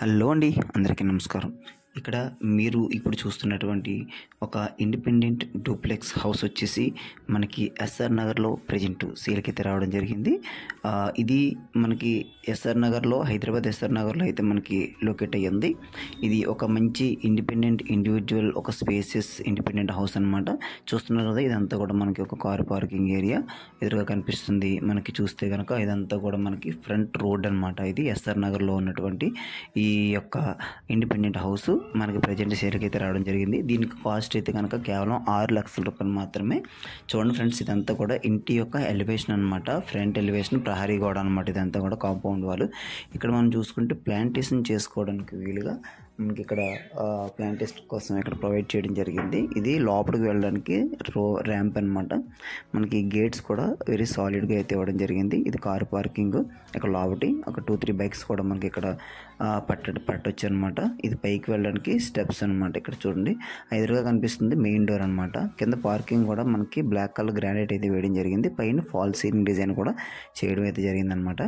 hello అండి అందరికీ నమస్కారం ఇక్కడ మీరు ఇప్పుడు చూస్తున్నటువంటి ఒక ఇండిపెండెంట్ డూప్లెక్స్ హౌస్ వచ్చేసి మనకి ఎస్ఆర్ నగర్లో ప్రజెంట్ సేల్కైతే రావడం జరిగింది ఇది మనకి ఎస్ఆర్ నగర్లో హైదరాబాద్ ఎస్ఆర్ నగర్లో అయితే మనకి లొకేట్ అయ్యింది ఇది ఒక మంచి ఇండిపెండెంట్ ఇండివిజువల్ ఒక స్పేసెస్ ఇండిపెండెంట్ హౌస్ అనమాట చూస్తున్నారు కదా ఇదంతా కూడా మనకి ఒక కార్ పార్కింగ్ ఏరియా ఎదురుగా కనిపిస్తుంది మనకి చూస్తే కనుక ఇదంతా కూడా మనకి ఫ్రంట్ రోడ్ అనమాట ఇది ఎస్ఆర్ నగర్లో ఉన్నటువంటి ఈ యొక్క ఇండిపెండెంట్ హౌస్ మనకి ప్రజెంట్ షేర్కి అయితే రావడం జరిగింది దీనికి కాస్ట్ అయితే కనుక కేవలం ఆరు లక్షల రూపాయలు మాత్రమే చూడండి ఫ్రెండ్స్ ఇదంతా కూడా ఇంటి యొక్క ఎలివేషన్ అనమాట ఫ్రంట్ ఎలివేషన్ ప్రహరీ గోడ అనమాట ఇదంతా కూడా కాంపౌండ్ వాళ్ళు ఇక్కడ మనం చూసుకుంటే ప్లాంటేషన్ చేసుకోవడానికి వీలుగా మనకి ఇక్కడ ప్లాన్ టెస్ట్ కోసం ఇక్కడ ప్రొవైడ్ చేయడం జరిగింది ఇది లోపలికి వెళ్ళడానికి రో ర్యాంప్ అనమాట మనకి గేట్స్ కూడా వెరీ సాలిడ్గా అయితే ఇవ్వడం జరిగింది ఇది కార్ పార్కింగ్ ఇక్కడ లోపటి ఒక టూ త్రీ బైక్స్ కూడా మనకి ఇక్కడ పట్ట పట్టొచ్చు అనమాట ఇది పైకి వెళ్ళడానికి స్టెప్స్ అనమాట ఇక్కడ చూడండి ఎదురుగా కనిపిస్తుంది మెయిన్ డోర్ అనమాట కింద పార్కింగ్ కూడా మనకి బ్లాక్ కలర్ గ్రానైట్ అయితే వేయడం జరిగింది పైన ఫాల్ సీలింగ్ డిజైన్ కూడా చేయడం అయితే జరిగిందనమాట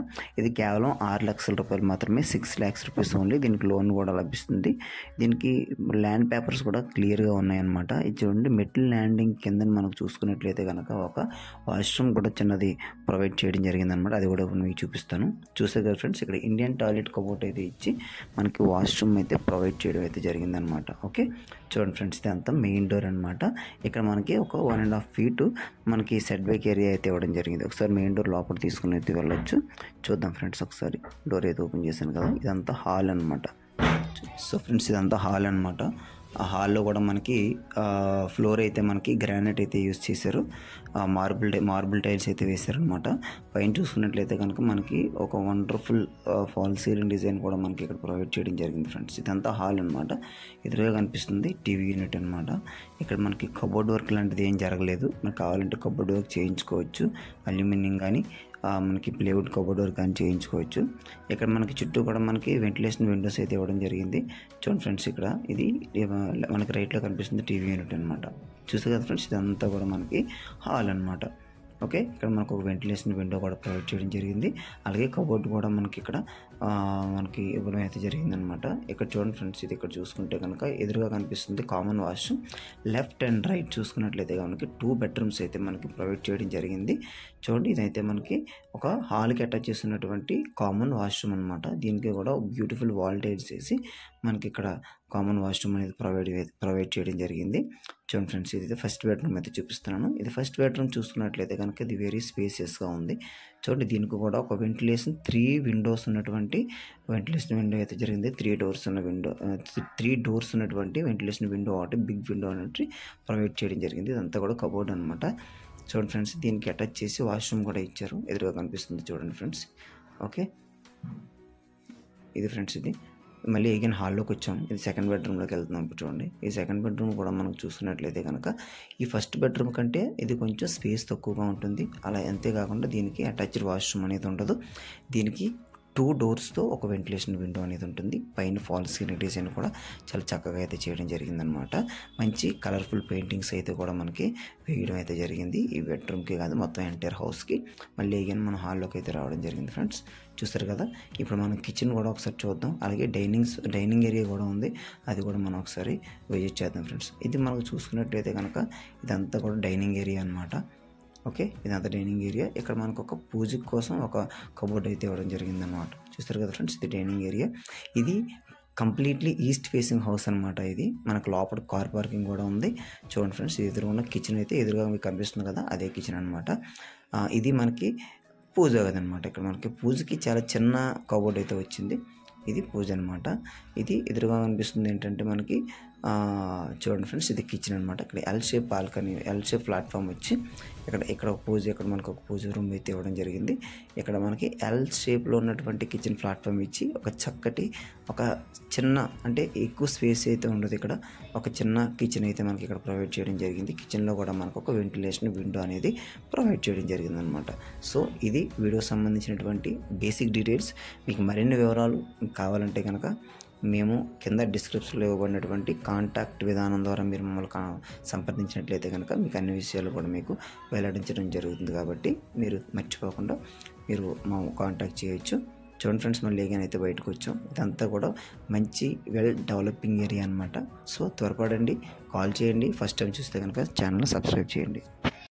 ఇది కేవలం ఆరు లక్షల రూపాయలు మాత్రమే సిక్స్ ల్యాక్స్ రూపీస్ ఓన్లీ దీనికి లోన్ కూడా లభిస్తుంది ఉంది దీనికి ల్యాండ్ పేపర్స్ కూడా క్లియర్గా ఉన్నాయన్నమాట ఇది చూడండి మెట్ల ల్యాండింగ్ కింద మనకు చూసుకున్నట్లయితే కనుక ఒక వాష్రూమ్ కూడా చిన్నది ప్రొవైడ్ చేయడం జరిగిందనమాట అది కూడా మీకు చూపిస్తాను చూసే కదా ఫ్రెండ్స్ ఇక్కడ ఇండియన్ టాయిలెట్ కబోర్ట్ అయితే ఇచ్చి మనకి వాష్రూమ్ అయితే ప్రొవైడ్ చేయడం అయితే జరిగిందనమాట ఓకే చూడండి ఫ్రెండ్స్ ఇది అంతా మెయిన్ డోర్ అనమాట ఇక్కడ మనకి ఒక వన్ అండ్ హాఫ్ ఫీట్ మనకి సెట్ బ్యాక్ ఏరియా అయితే ఇవ్వడం జరిగింది ఒకసారి మెయిన్ డోర్ లోపల తీసుకుని అయితే వెళ్ళొచ్చు చూద్దాం ఫ్రెండ్స్ ఒకసారి డోర్ అయితే ఓపెన్ చేశాను కదా ఇదంతా హాల్ అనమాట సో ఫ్రెండ్స్ ఇదంతా హాల్ అనమాట ఆ హాల్లో కూడా మనకి ఫ్లోర్ అయితే మనకి గ్రానైట్ అయితే యూస్ చేశారు మార్బుల్ మార్బుల్ టైల్స్ అయితే వేశారనమాట పైన చూసుకున్నట్లయితే కనుక మనకి ఒక వండర్ఫుల్ ఫాల్ సీలింగ్ డిజైన్ కూడా మనకి ఇక్కడ ప్రొవైడ్ చేయడం జరిగింది ఫ్రెండ్స్ ఇదంతా హాల్ అనమాట ఎదురుగా కనిపిస్తుంది టీవీ యూనిట్ అనమాట ఇక్కడ మనకి కబోర్డ్ వర్క్ లాంటిది ఏం జరగలేదు మనకు కావాలంటే కబోర్డ్ వర్క్ చేయించుకోవచ్చు అల్యూమినియం కానీ మనకి ప్లేవుడ్ కబోర్డోర్ కానీ చేయించుకోవచ్చు ఇక్కడ మనకి చుట్టూ కూడా మనకి వెంటిలేషన్ విండోస్ అయితే ఇవ్వడం జరిగింది చూడండి ఫ్రెండ్స్ ఇక్కడ ఇది మనకి రైట్లో కనిపిస్తుంది టీవీ యూనిట్ అనమాట చూస్తే కదా ఫ్రెండ్స్ ఇదంతా కూడా మనకి హాల్ అనమాట ఓకే ఇక్కడ మనకు ఒక వెంటిలేషన్ విండో కూడా ప్రొవైడ్ చేయడం జరిగింది అలాగే కబోర్డ్ కూడా మనకి ఇక్కడ మనకి ఇవ్వడం అయితే జరిగిందనమాట ఇక్కడ చూడండి ఫ్రెండ్స్ ఇది ఇక్కడ చూసుకుంటే కనుక ఎదురుగా కనిపిస్తుంది common wash left and right చూసుకున్నట్లయితే మనకి టూ బెడ్రూమ్స్ అయితే మనకి ప్రొవైడ్ చేయడం జరిగింది చూడండి ఇదైతే మనకి ఒక హాల్కి అటాచ్ చేసినటువంటి కామన్ వాష్రూమ్ అనమాట దీనికి కూడా బ్యూటిఫుల్ వాల్టేజ్ చేసి వేసి మనకి ఇక్కడ కామన్ వాష్రూమ్ అనేది ప్రొవైడ్ ప్రొవైడ్ చేయడం జరిగింది చూడండి ఫ్రెండ్స్ ఇది ఫస్ట్ బెడ్రూమ్ అయితే చూపిస్తున్నాను ఇది ఫస్ట్ బెడ్రూమ్ చూసుకున్నట్లయితే కనుక ఇది వెరీ స్పేసియస్గా ఉంది చూడండి దీనికి కూడా ఒక వెంటిలేషన్ త్రీ విండోస్ ఉన్నటువంటి వెంటిలేషన్ విండో అయితే జరిగింది త్రీ డోర్స్ ఉన్న విండో త్రీ డోర్స్ ఉన్నటువంటి వెంటిలేషన్ విండో ఒకటి బిగ్ విండో అనేది ప్రొవైడ్ చేయడం జరిగింది ఇదంతా కూడా కబోర్డ్ అనమాట చూడండి ఫ్రెండ్స్ దీనికి అటాచ్ చేసి వాష్రూమ్ కూడా ఇచ్చారు ఎదురుగా కనిపిస్తుంది చూడండి ఫ్రెండ్స్ ఓకే ఇది ఫ్రెండ్స్ ఇది మళ్ళీ ఎగిన్ హాల్లోకి వచ్చాం ఇది సెకండ్ బెడ్రూమ్లోకి వెళ్తున్నాం చూడండి ఈ సెకండ్ బెడ్రూమ్ కూడా మనం చూసుకున్నట్లయితే కనుక ఈ ఫస్ట్ బెడ్రూమ్ కంటే ఇది కొంచెం స్పేస్ తక్కువగా ఉంటుంది అలా అంతేకాకుండా దీనికి అటాచ్డ్ వాష్రూమ్ అనేది ఉండదు దీనికి టూ డోర్స్తో ఒక వెంటిలేషన్ విండో అనేది ఉంటుంది పైన ఫాల్స్ సీలింగ్ డిజైన్ కూడా చాలా చక్కగా అయితే చేయడం జరిగిందనమాట మంచి కలర్ఫుల్ పెయింటింగ్స్ అయితే కూడా మనకి వేయడం అయితే జరిగింది ఈ బెడ్రూమ్కి కాదు మొత్తం ఎంటైర్ హౌస్కి మళ్ళీ అగైన్ మనం హాల్లోకి అయితే రావడం జరిగింది ఫ్రెండ్స్ చూస్తారు కదా ఇప్పుడు మనం కిచెన్ కూడా ఒకసారి చూద్దాం అలాగే డైనింగ్స్ డైనింగ్ ఏరియా కూడా ఉంది అది కూడా మనం ఒకసారి విజిట్ చేద్దాం ఫ్రెండ్స్ ఇది మనకు చూసుకున్నట్లయితే కనుక ఇదంతా కూడా డైనింగ్ ఏరియా అనమాట ఓకే ఇదంతా డైనింగ్ ఏరియా ఇక్కడ మనకు ఒక పూజ కోసం ఒక కబోర్డ్ అయితే ఇవ్వడం జరిగిందనమాట చూస్తారు కదా ఫ్రెండ్స్ ఇది డైనింగ్ ఏరియా ఇది కంప్లీట్లీ ఈస్ట్ ఫేసింగ్ హౌస్ అనమాట ఇది మనకు లోపల కార్ పార్కింగ్ కూడా ఉంది చూడండి ఫ్రెండ్స్ ఎదురు ఉన్న కిచెన్ అయితే ఎదురుగా మీకు కనిపిస్తుంది కదా అదే కిచెన్ అనమాట ఇది మనకి పూజ కదనమాట ఇక్కడ మనకి పూజకి చాలా చిన్న కబోర్డ్ అయితే వచ్చింది ఇది పూజ అనమాట ఇది ఎదురుగా కనిపిస్తుంది ఏంటంటే మనకి చూడండి ఫ్రెండ్స్ ఇది కిచెన్ అనమాట ఇక్కడ L shape balcony L shape platform వచ్చి ఇక్కడ ఇక్కడ ఒక పూజ ఇక్కడ మనకు ఒక పూజ రూమ్ అయితే ఇవ్వడం జరిగింది ఇక్కడ మనకి ఎల్ షేప్లో ఉన్నటువంటి కిచెన్ ప్లాట్ఫామ్ ఇచ్చి ఒక చక్కటి ఒక చిన్న అంటే ఎక్కువ స్పేస్ అయితే ఉండదు ఇక్కడ ఒక చిన్న కిచెన్ అయితే మనకి ఇక్కడ ప్రొవైడ్ చేయడం జరిగింది కిచెన్లో కూడా మనకు ఒక వెంటిలేషన్ విండో అనేది ప్రొవైడ్ చేయడం జరిగింది అనమాట సో ఇది వీడియో సంబంధించినటువంటి బేసిక్ డీటెయిల్స్ మీకు మరిన్ని వివరాలు కావాలంటే కనుక మేము కింద డిస్క్రిప్షన్లో ఇవ్వబడినటువంటి కాంటాక్ట్ విధానం ద్వారా మీరు మమ్మల్ని సంప్రదించినట్లయితే కనుక మీకు అన్ని విషయాలు కూడా మీకు వెల్లడించడం జరుగుతుంది కాబట్టి మీరు మర్చిపోకుండా మీరు మా కాంటాక్ట్ చేయొచ్చు చూడండి ఫ్రెండ్స్ మళ్ళీ ఏగానైతే అయితే బయటకు వచ్చాం ఇదంతా కూడా మంచి వెల్ డెవలపింగ్ ఏరియా అనమాట సో త్వరపడండి కాల్ చేయండి ఫస్ట్ టైం చూస్తే కనుక ఛానల్ సబ్స్క్రైబ్ చేయండి